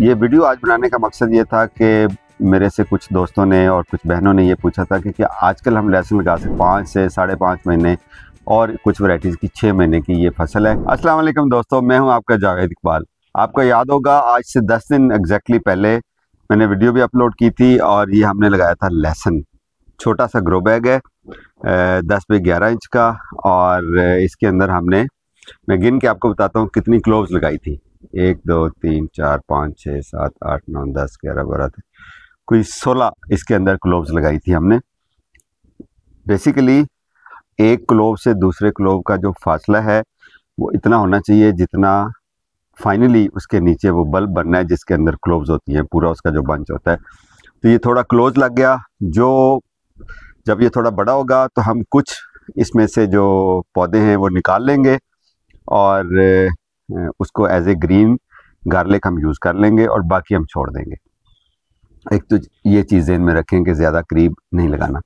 ये वीडियो आज बनाने का मकसद ये था कि मेरे से कुछ दोस्तों ने और कुछ बहनों ने ये पूछा था कि, क्या आजकल हम लहसुन लगा सकते पाँच से साढ़े पाँच महीने और कुछ वैरायटीज़ की छः महीने की ये फसल है अस्सलाम वालेकुम दोस्तों मैं हूं आपका जावेद इकबाल आपका याद होगा आज से दस दिन एग्जैक्टली पहले मैंने वीडियो भी अपलोड की थी और ये हमने लगाया था लहसुन छोटा सा ग्रो बैग है दस बाई ग्यारह इंच का और इसके अंदर हमने मैं गिन के आपको बताता हूँ कितनी क्लोव्स लगाई थी एक दो तीन चार पाँच छः सात आठ नौ दस ग्यारह बारह कोई सोलह इसके अंदर क्लोब्स लगाई थी हमने बेसिकली एक क्लोब से दूसरे क्लोब का जो फासला है वो इतना होना चाहिए जितना फाइनली उसके नीचे वो बल्ब बनना है जिसके अंदर क्लोब्स होती हैं पूरा उसका जो बंच होता है तो ये थोड़ा क्लोज लग गया जो जब ये थोड़ा बड़ा होगा तो हम कुछ इसमें से जो पौधे हैं वो निकाल लेंगे और उसको एज ए ग्रीन गार्लिक हम यूज़ कर लेंगे और बाकी हम छोड़ देंगे एक तो ये चीज़ जहन में रखें कि ज़्यादा करीब नहीं लगाना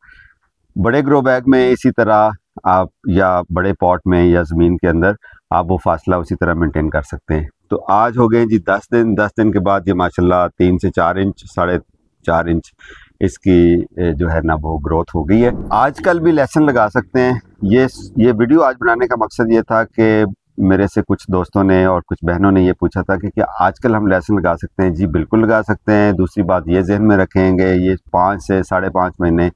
बड़े ग्रो बैग में इसी तरह आप या बड़े पॉट में या ज़मीन के अंदर आप वो फासला उसी तरह मेंटेन कर सकते हैं तो आज हो गए जी दस दिन दस दिन के बाद ये माशाल्लाह तीन से चार इंच साढ़े चार इंच इसकी जो है ना वो ग्रोथ हो गई है आजकल भी लेसन लगा सकते हैं ये ये वीडियो आज बनाने का मकसद ये था कि मेरे से कुछ दोस्तों ने और कुछ बहनों ने ये पूछा था कि क्या आजकल हम लहसुन लगा सकते हैं जी बिल्कुल लगा सकते हैं दूसरी बात ये जहन में रखेंगे ये पाँच से साढ़े पाँच महीने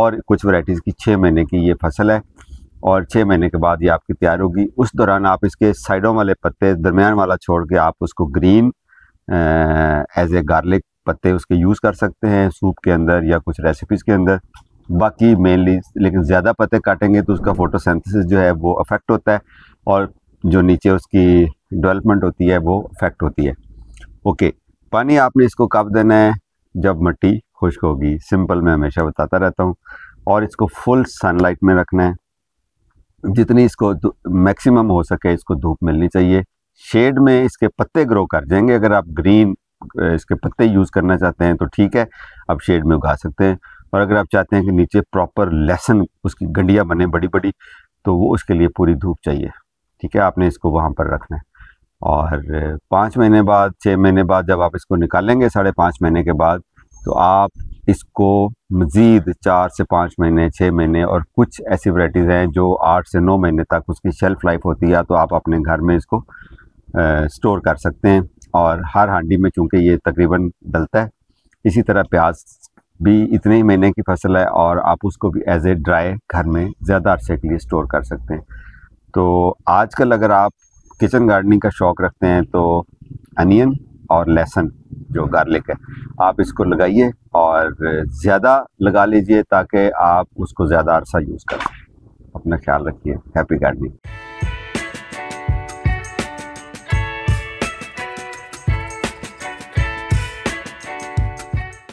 और कुछ वैराइटीज़ की छः महीने की ये फसल है और छः महीने के बाद ये आपकी तैयार होगी उस दौरान आप इसके साइडों वाले पत्ते दरमियान वाला छोड़ के आप उसको ग्रीन एज ए गार्लिक पत्ते उसके यूज़ कर सकते हैं सूप के अंदर या कुछ रेसिपीज़ के अंदर बाकी मेनली लेकिन ज़्यादा पत्ते काटेंगे तो उसका फोटोसेंथेसिस जो है वो अफेक्ट होता है और जो नीचे उसकी डेवलपमेंट होती है वो अफेक्ट होती है ओके पानी आपने इसको कब देना है जब मिट्टी खुश्क होगी सिंपल मैं हमेशा बताता रहता हूँ और इसको फुल सनलाइट में रखना है जितनी इसको मैक्सिमम हो सके इसको धूप मिलनी चाहिए शेड में इसके पत्ते ग्रो कर जाएंगे अगर आप ग्रीन इसके पत्ते यूज़ करना चाहते हैं तो ठीक है आप शेड में उगा सकते हैं और अगर आप चाहते हैं कि नीचे प्रॉपर लेसन उसकी गंडियाँ बने बड़ी बड़ी तो वो उसके लिए पूरी धूप चाहिए ठीक है आपने इसको वहाँ पर रखना है और पाँच महीने बाद छः महीने बाद जब आप इसको निकालेंगे साढ़े पाँच महीने के बाद तो आप इसको मज़ीद चार से पाँच महीने छः महीने और कुछ ऐसी वराइटीज़ हैं जो आठ से नौ महीने तक उसकी शेल्फ़ लाइफ होती है तो आप अपने घर में इसको आ, स्टोर कर सकते हैं और हर हांडी में चूँकि ये तकरीबन डलता है इसी तरह प्याज भी इतने ही महीने की फसल है और आप उसको भी एज ए ड्राई घर में ज़्यादा अर्से के लिए स्टोर कर सकते हैं तो आजकल अगर आप किचन गार्डनिंग का शौक़ रखते हैं तो अनियन और लहसुन जो गार्लिक है आप इसको लगाइए और ज़्यादा लगा लीजिए ताकि आप उसको ज़्यादा अरसा यूज़ करें अपना ख्याल रखिए हैप्पी गार्डनिंग